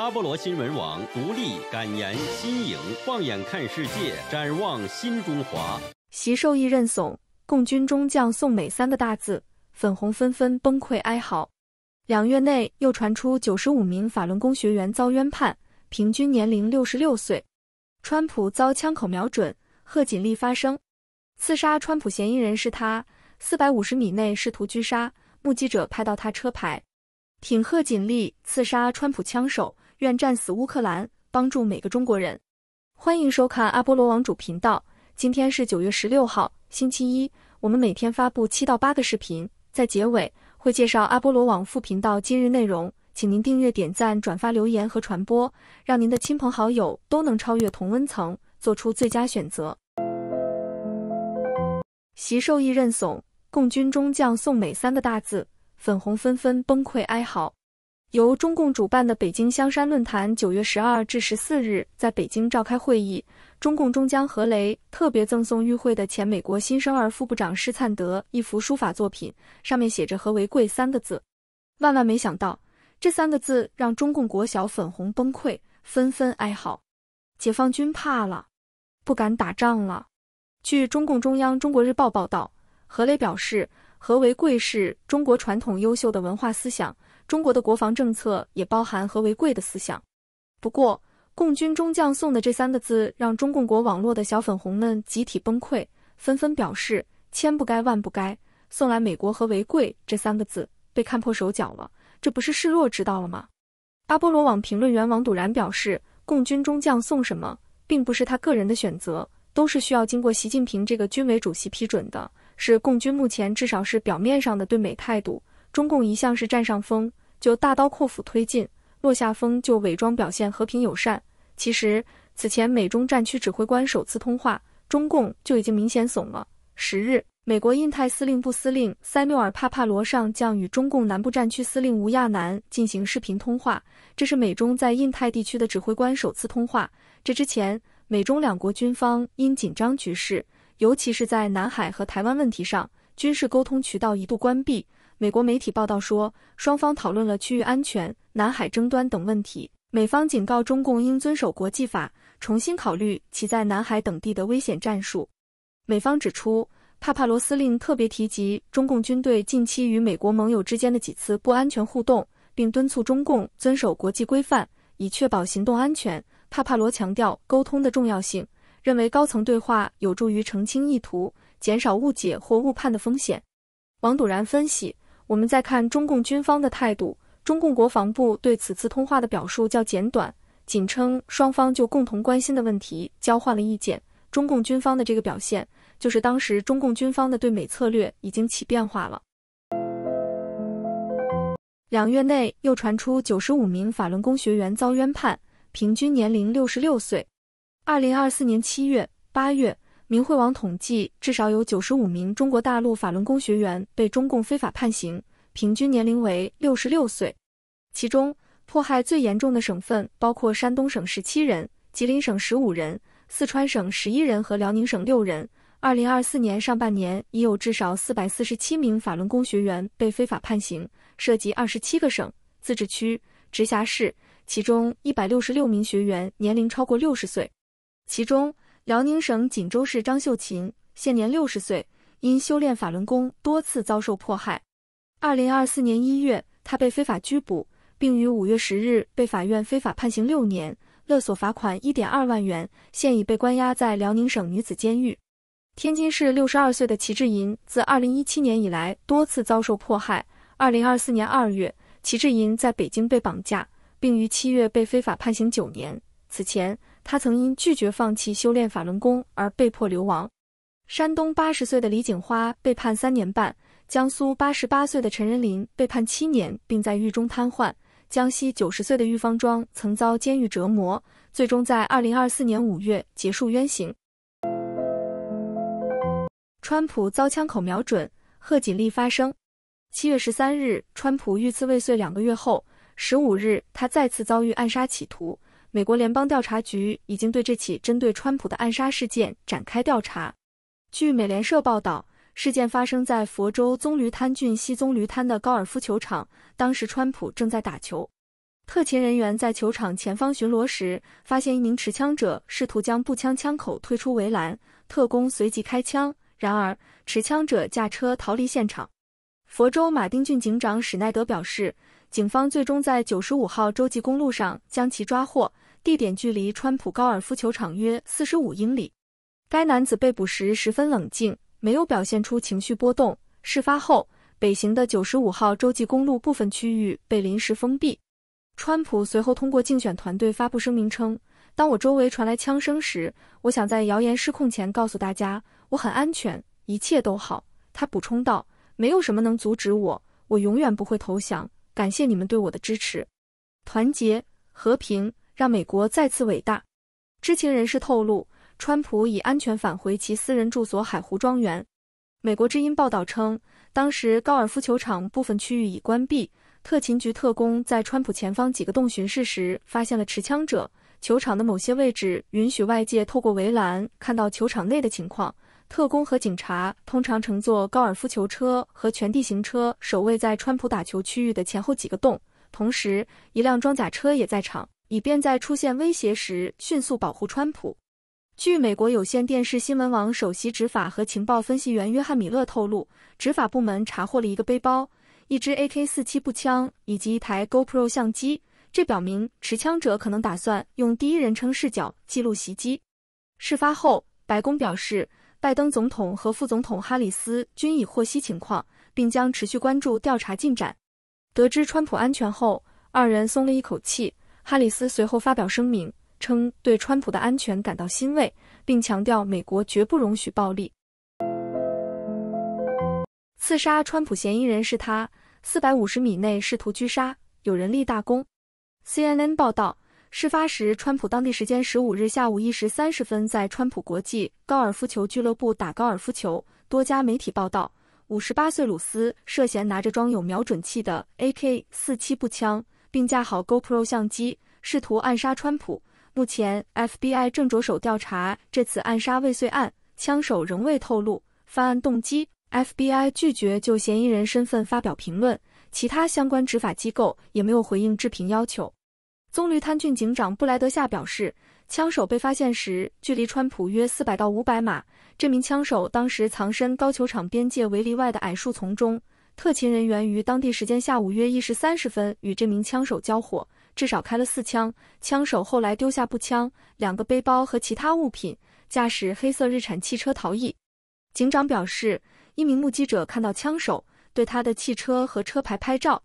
阿波罗新闻网独立感言新颖，放眼看世界，展望新中华。习受益认怂，共军中将宋美三个大字，粉红纷纷崩溃哀嚎。两月内又传出九十五名法轮功学员遭冤判，平均年龄六十六岁。川普遭枪口瞄准，贺锦丽发声，刺杀川普嫌疑人是他，四百五十米内试图狙杀，目击者拍到他车牌。挺贺锦丽，刺杀川普枪手。愿战死乌克兰，帮助每个中国人。欢迎收看阿波罗网主频道。今天是九月十六号，星期一。我们每天发布七到八个视频，在结尾会介绍阿波罗网副频道今日内容。请您订阅、点赞、转发、留言和传播，让您的亲朋好友都能超越同温层，做出最佳选择。习受益认怂，共军中将宋美三个大字，粉红纷纷崩溃哀嚎。由中共主办的北京香山论坛，九月十二至十四日在北京召开会议。中共中央何雷特别赠送与会的前美国新生儿副部长施灿德一幅书法作品，上面写着“何为贵”三个字。万万没想到，这三个字让中共国小粉红崩溃，纷纷哀嚎：“解放军怕了，不敢打仗了。”据中共中央《中国日报》报道，何雷表示，“何为贵”是中国传统优秀的文化思想。中国的国防政策也包含“和为贵”的思想，不过，共军中将送的这三个字让中共国网络的小粉红们集体崩溃，纷纷表示：千不该万不该送来美国“和为贵”这三个字，被看破手脚了，这不是示弱，知道了吗？阿波罗网评论员王笃然表示，共军中将送什么，并不是他个人的选择，都是需要经过习近平这个军委主席批准的，是共军目前至少是表面上的对美态度。中共一向是占上风。就大刀阔斧推进，落下风就伪装表现和平友善。其实，此前美中战区指挥官首次通话，中共就已经明显怂了。十日，美国印太司令部司令塞缪尔·帕帕罗上将与中共南部战区司令吴亚南进行视频通话，这是美中在印太地区的指挥官首次通话。这之前，美中两国军方因紧张局势，尤其是在南海和台湾问题上，军事沟通渠道一度关闭。美国媒体报道说，双方讨论了区域安全、南海争端等问题。美方警告中共应遵守国际法，重新考虑其在南海等地的危险战术。美方指出，帕帕罗司令特别提及中共军队近期与美国盟友之间的几次不安全互动，并敦促中共遵守国际规范，以确保行动安全。帕帕罗强调沟通的重要性，认为高层对话有助于澄清意图，减少误解或误判的风险。王笃然分析。我们再看中共军方的态度，中共国防部对此次通话的表述较简短，仅称双方就共同关心的问题交换了意见。中共军方的这个表现，就是当时中共军方的对美策略已经起变化了。两月内又传出九十五名法轮功学员遭冤判，平均年龄六十六岁。二零二四年七月、八月。明慧网统计，至少有九十五名中国大陆法轮功学员被中共非法判刑，平均年龄为六十六岁。其中，迫害最严重的省份包括山东省十七人、吉林省十五人、四川省十一人和辽宁省六人。二零二四年上半年，已有至少四百四十七名法轮功学员被非法判刑，涉及二十七个省、自治区、直辖市，其中一百六十六名学员年龄超过六十岁，其中。辽宁省锦州市张秀琴现年六十岁，因修炼法轮功多次遭受迫害。二零二四年一月，她被非法拘捕，并于五月十日被法院非法判刑六年，勒索罚款一点二万元，现已被关押在辽宁省女子监狱。天津市六十二岁的齐志银自二零一七年以来多次遭受迫害。二零二四年二月，齐志银在北京被绑架，并于七月被非法判刑九年。此前。他曾因拒绝放弃修炼法轮功而被迫流亡。山东八十岁的李景花被判三年半，江苏八十八岁的陈仁林被判七年，并在狱中瘫痪。江西九十岁的玉方庄曾遭监狱折磨，最终在二零二四年五月结束冤刑。川普遭枪口瞄准，贺锦丽发声。七月十三日，川普遇刺未遂两个月后，十五日他再次遭遇暗杀企图。美国联邦调查局已经对这起针对川普的暗杀事件展开调查。据美联社报道，事件发生在佛州棕榈滩郡西棕榈滩的高尔夫球场，当时川普正在打球。特勤人员在球场前方巡逻时，发现一名持枪者试图将步枪枪口推出围栏，特工随即开枪。然而，持枪者驾车逃离现场。佛州马丁郡警长史奈德表示，警方最终在九十五号州际公路上将其抓获。地点距离川普高尔夫球场约四十五英里。该男子被捕时十分冷静，没有表现出情绪波动。事发后，北行的九十五号洲际公路部分区域被临时封闭。川普随后通过竞选团队发布声明称：“当我周围传来枪声时，我想在谣言失控前告诉大家，我很安全，一切都好。”他补充道：“没有什么能阻止我，我永远不会投降。感谢你们对我的支持，团结和平。”让美国再次伟大。知情人士透露，川普已安全返回其私人住所海湖庄园。美国之音报道称，当时高尔夫球场部分区域已关闭。特勤局特工在川普前方几个洞巡视时，发现了持枪者。球场的某些位置允许外界透过围栏看到球场内的情况。特工和警察通常乘坐高尔夫球车和全地形车，守卫在川普打球区域的前后几个洞。同时，一辆装甲车也在场。以便在出现威胁时迅速保护川普。据美国有线电视新闻网首席执法和情报分析员约翰米勒透露，执法部门查获了一个背包、一支 AK-47 步枪以及一台 GoPro 相机，这表明持枪者可能打算用第一人称视角记录袭击。事发后，白宫表示，拜登总统和副总统哈里斯均已获悉情况，并将持续关注调查进展。得知川普安全后，二人松了一口气。哈里斯随后发表声明称，对川普的安全感到欣慰，并强调美国绝不容许暴力。刺杀川普嫌疑人是他，四百五十米内试图狙杀，有人立大功。CNN 报道，事发时，川普当地时间十五日下午一时三十分在川普国际高尔夫球俱乐部打高尔夫球。多家媒体报道，五十八岁鲁斯涉嫌拿着装有瞄准器的 AK-47 步枪。并架好 GoPro 相机，试图暗杀川普。目前，FBI 正着手调查这次暗杀未遂案，枪手仍未透露犯案动机。FBI 拒绝就嫌疑人身份发表评论，其他相关执法机构也没有回应置评要求。棕榈滩郡警长布莱德夏表示，枪手被发现时距离川普约四百到五百码。这名枪手当时藏身高球场边界围篱外的矮树丛中。特勤人员于当地时间下午约一时三十分与这名枪手交火，至少开了四枪。枪手后来丢下步枪、两个背包和其他物品，驾驶黑色日产汽车逃逸。警长表示，一名目击者看到枪手对他的汽车和车牌拍照。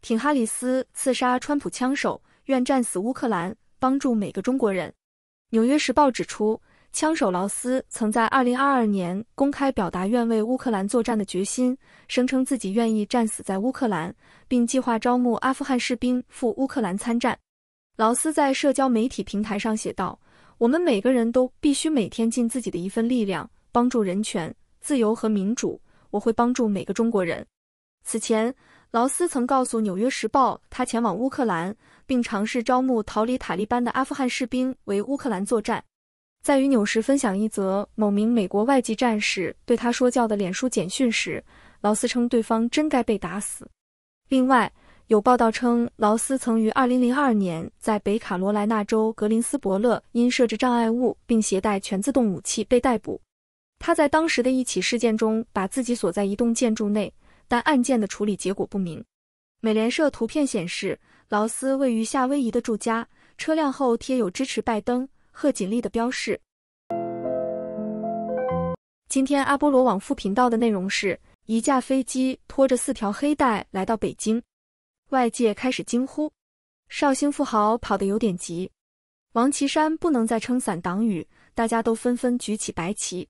挺哈里斯刺杀川普枪手，愿战死乌克兰，帮助每个中国人。《纽约时报》指出。枪手劳斯曾在2022年公开表达愿为乌克兰作战的决心，声称自己愿意战死在乌克兰，并计划招募阿富汗士兵赴乌克兰参战。劳斯在社交媒体平台上写道：“我们每个人都必须每天尽自己的一份力量，帮助人权、自由和民主。我会帮助每个中国人。”此前，劳斯曾告诉《纽约时报》，他前往乌克兰，并尝试招募逃离塔利班的阿富汗士兵为乌克兰作战。在与纽什分享一则某名美国外籍战士对他说教的脸书简讯时，劳斯称对方真该被打死。另外，有报道称劳斯曾于2002年在北卡罗来纳州格林斯伯勒因设置障碍物并携带全自动武器被逮捕。他在当时的一起事件中把自己锁在一栋建筑内，但案件的处理结果不明。美联社图片显示，劳斯位于夏威夷的住家车辆后贴有支持拜登。贺锦丽的标示。今天阿波罗往复频道的内容是一架飞机拖着四条黑带来到北京，外界开始惊呼，绍兴富豪跑得有点急，王岐山不能再撑伞挡雨，大家都纷纷举起白旗。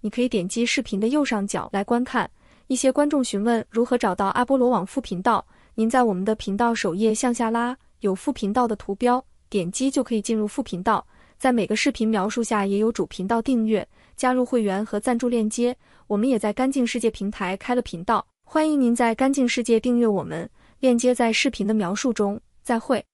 你可以点击视频的右上角来观看。一些观众询问如何找到阿波罗往复频道，您在我们的频道首页向下拉，有副频道的图标，点击就可以进入副频道。在每个视频描述下也有主频道订阅、加入会员和赞助链接。我们也在干净世界平台开了频道，欢迎您在干净世界订阅我们，链接在视频的描述中。再会。